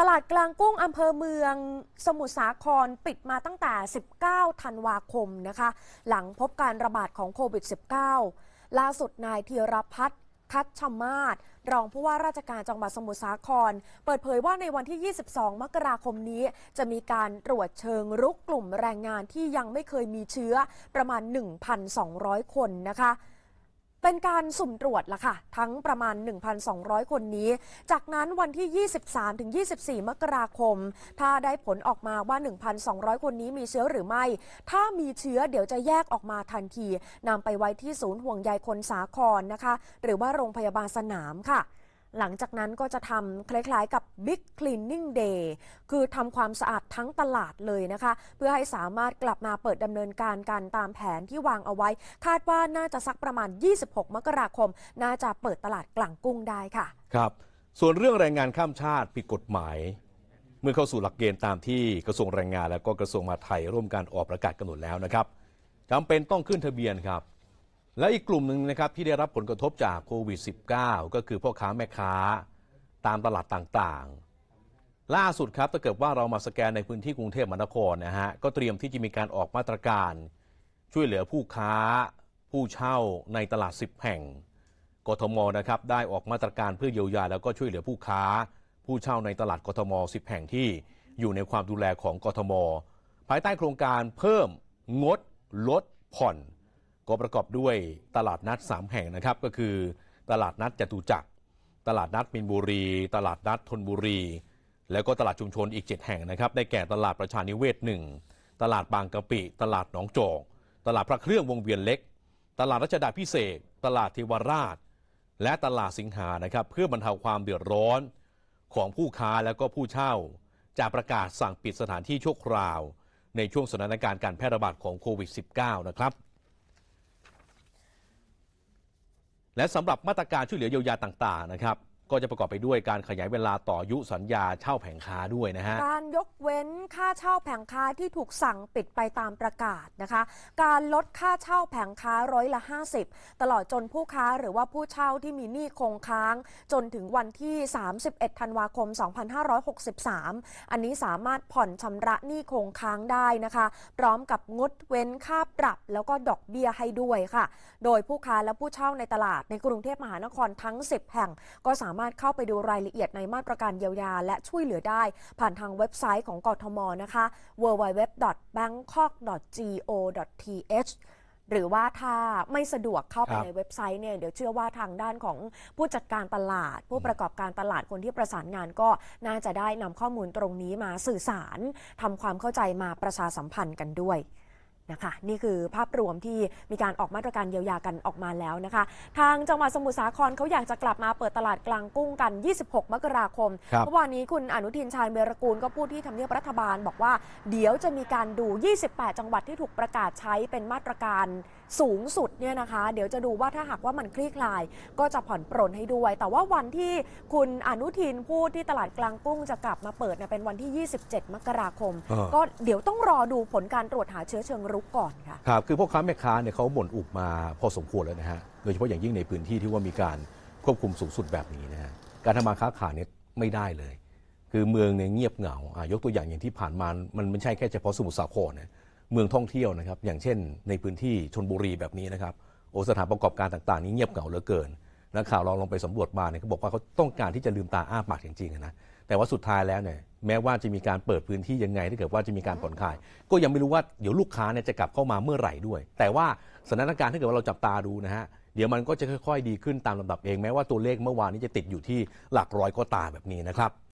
ตลาดกลางกุ้งอำเภอเมืองสมุทรสาครปิดมาตั้งแต่ 19ธันวาคมนะคะ หลังพบการระบาดของโควิด -19 ล่าสุดนายธีรพัฒน์คัชชมาศรองผู้ว่าราชการจังหวัดสมุทรสาคร เปิดเผยว่าในวันที่ 22 มกราคมนี้ จะมีการตรวจเชิงรุกกลุ่มแรงงานที่ยังไม่เคยมีเชื้อประมาณ 1,200 คนนะคะเป็นการสุ่มตรวจละค่ะ ทั้งประมาณ 1,200 คนนี้ จากนั้นวันที่ 23ถึง24 มกราคม ถ้าได้ผลออกมาว่า 1,200 คนนี้มีเชื้อหรือไม่ ถ้ามีเชื้อเดี๋ยวจะแยกออกมาทันทีนำไปไว้ที่ศูนย์ห่วงใยคนสาครนะคะ หรือว่าโรงพยาบาลสนามค่ะหลังจากนั้นก็จะทำคล้าย ๆ กับ Big Cleaning Day คือทำความสะอาดทั้งตลาดเลยนะคะ เพื่อให้สามารถกลับมาเปิดดำเนินการการตามแผนที่วางเอาไว้ คาดว่าน่าจะสักประมาณ 26 มกราคมน่าจะเปิดตลาดกลางกุ้งได้ค่ะ ครับ ส่วนเรื่องแรงงานข้ามชาติผิดกฎหมาย เมื่อเข้าสู่หลักเกณฑ์ตามที่กระทรวงแรงงานและก็กระทรวงมหาดไทยร่วมการออกประกาศกำหนดแล้วนะครับจำเป็นต้องขึ้นทะเบียนครับและอีกกลุ่มหนึ่งนะครับที่ได้รับผลกระทบจากโควิด -19 ก็คือพ่อค้าแม่ค้าตามตลาดต่างๆ ล่าสุดครับถ้าเกิดว่าเรามาสแกนในพื้นที่กรุงเทพมหานครนะฮะก็เตรียมที่จะมีการออกมาตรการ ช่วยเหลือผู้ค้า ผู้เช่าในตลาด 10 แห่ง กทมนะครับได้ออกมาตรการเพื่อเยียวยาแล้วก็ช่วยเหลือผู้ค้า ผู้เช่าในตลาดกทม 10 แห่งที่อยู่ในความดูแลของกทม ภายใต้โครงการเพิ่มงดลดผ่อนก็ประกอบด้วยตลาดนัด 3 แห่งนะครับ ก็คือตลาดนัดจตุจักร ตลาดนัดมินบุรี ตลาดนัดธนบุรี แล้วก็ตลาดชุมชนอีก 7 แห่งนะครับ ได้แก่ตลาดประชานิเวศหนึ่ง ตลาดบางกะปิ ตลาดหนองจอก ตลาดพระเครื่องวงเวียนเล็ก ตลาดรัชดาพิเศษ ตลาดเทวราช และตลาดสิงหานะครับ เพื่อบรรเทาความเดือดร้อนของผู้ค้าและก็ผู้เช่าจากประกาศสั่งปิดสถานที่ชั่วคราว ในช่วงสถานการณ์การแพร่ระบาดของโควิด -19 นะครับและสำหรับมาตรการช่วยเหลือเยียวยาต่าง ๆนะครับก็จะประกอบไปด้วยการขยายเวลาต่อยุสัญญาเช่าแผงค้าด้วยนะฮะ การยกเว้นค่าเช่าแผงค้าที่ถูกสั่งปิดไปตามประกาศนะคะ การลดค่าเช่าแผงค้าร้อยละ 50 ตลอดจนผู้ค้าหรือว่าผู้เช่าที่มีหนี้คงค้าง จนถึงวันที่ 31ธันวาคม2563 อันนี้สามารถผ่อนชำระหนี้คงค้างได้นะคะ พร้อมกับงดเว้นค่าปรับแล้วก็ดอกเบี้ยให้ด้วยค่ะ โดยผู้ค้าและผู้เช่าในตลาดในกรุงเทพมหานครทั้ง 10 แห่งก็สามามารถเข้าไปดูรายละเอียดในมาตรการเยียวยา และช่วยเหลือได้ ผ่านทางเว็บไซต์ของกทมนะคะ www.bangkok.go.th หรือว่าถ้าไม่สะดวกเข้าไปในเว็บไซต์เนี่ยเดี๋ยวเชื่อว่าทางด้านของผู้จัดการตลาด ผู้ประกอบการตลาดคนที่ประสานงานก็น่าจะได้นำข้อมูลตรงนี้มาสื่อสารทำความเข้าใจมาประชาสัมพันธ์กันด้วยนะคะนี่คือภาพรวมที่มีการออกมาตรการเยียวยากันออกมาแล้วนะคะ ทางจังหวัดสมุทรสาครเขาอยากจะกลับมาเปิดตลาดกลางกุ้งกัน 26 มกราคมเมื่อวานนี้คุณอนุทินชาญเบรกูลก็พูดที่ทำเนียบรัฐบาล บอกว่าเดี๋ยวจะมีการดู 28 จังหวัดที่ถูกประกาศใช้เป็นมาตรการสูงสุดเนี่ยนะคะเดี๋ยวจะดูว่าถ้าหากว่ามันคลี่คลายก็จะผ่อนปรนให้ด้วย แต่ว่าวันที่คุณอนุทินพูดที่ตลาดกลางกุ้งจะกลับมาเปิดเป็นวันที่ 27 มกราคม ก็เดี๋ยวต้องรอดูผลการตรวจหาเชื้อเชิงรุุกก่อนค่ะครับคือพ่อค้าแม่ค้าเนี่ยเขาบ่นอุบมาพอสมควรแล้วนะฮะโดยเฉพาะอย่างยิ่งในพื้นที่ที่ว่ามีการควบคุมสูงสุดแบบนี้นะฮะการทำมาค้าขายเนี่ยไม่ได้เลย คือเมืองเนี่ยเงียบเหงาอ่ะยกตัวอย่างอย่างที่ผ่านมามันไม่ใช่แค่เฉพาะสมุทรสาครนะเมืองท่องเที่ยวนะครับอย่างเช่น ในพื้นที่ชนบุรีแบบนี้นะครับโอสถานประกอบการต่างๆ นี้เงียบเหงาเหลือเกินนักข่าวลองลงไปสำรวจมาเนี่ยเขาบอกว่าเขาต้องการที่จะลืมตาอ้าปากจริงๆนะแต่ว่าสุดท้ายแล้วเนี่ยแม้ว่าจะมีการเปิดพื้นที่ยังไงถ้าเกิดว่าจะมีการผ่อนคลาย ก็ยังไม่รู้ว่าเดี๋ยวลูกค้าเนี่ยจะกลับเข้ามาเมื่อไหร่ด้วย แต่ว่าสถานการณ์ถ้าเกิดว่าเราจับตาดูนะฮะเดี๋ยวมันก็จะค่อยๆดีขึ้นตามลำดับเองแม้ว่าตัวเลขเมื่อวานนี้จะติดอยู่ที่หลักร้อยก็ตามแบบนี้นะครับ